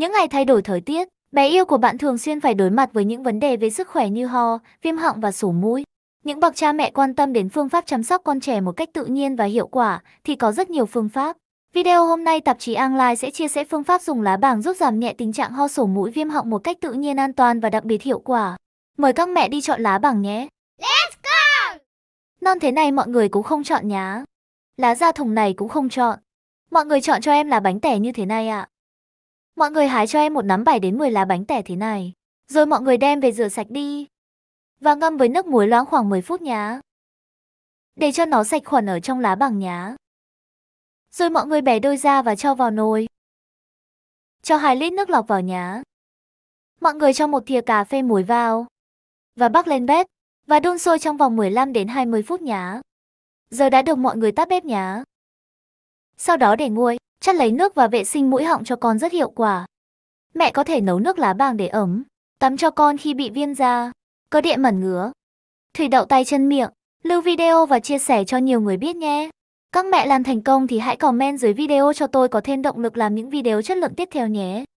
Những ngày thay đổi thời tiết, bé yêu của bạn thường xuyên phải đối mặt với những vấn đề về sức khỏe như ho, viêm họng và sổ mũi. Những bậc cha mẹ quan tâm đến phương pháp chăm sóc con trẻ một cách tự nhiên và hiệu quả thì có rất nhiều phương pháp. Video hôm nay tạp chí Online sẽ chia sẻ phương pháp dùng lá bàng giúp giảm nhẹ tình trạng ho sổ mũi viêm họng một cách tự nhiên an toàn và đặc biệt hiệu quả. Mời các mẹ đi chọn lá bàng nhé. Let's go! Non thế này mọi người cũng không chọn nhá. Lá da thùng này cũng không chọn. Mọi người chọn cho em là bánh tẻ như thế này ạ. À. Mọi người hái cho em một nắm 7 đến 10 lá bánh tẻ thế này. Rồi mọi người đem về rửa sạch đi. Và ngâm với nước muối loãng khoảng 10 phút nhá. Để cho nó sạch khuẩn ở trong lá bằng nhá. Rồi mọi người bẻ đôi ra và cho vào nồi. Cho 2 lít nước lọc vào nhá. Mọi người cho một thìa cà phê muối vào. Và bắc lên bếp. Và đun sôi trong vòng 15 đến 20 phút nhá. Giờ đã được mọi người tắt bếp nhá. Sau đó để nguội. Chắt lấy nước và vệ sinh mũi họng cho con rất hiệu quả. Mẹ có thể nấu nước lá bàng để ấm, tắm cho con khi bị viêm da, cơ địa mẩn ngứa. Thủy đậu tay chân miệng, lưu video và chia sẻ cho nhiều người biết nhé. Các mẹ làm thành công thì hãy comment dưới video cho tôi có thêm động lực làm những video chất lượng tiếp theo nhé.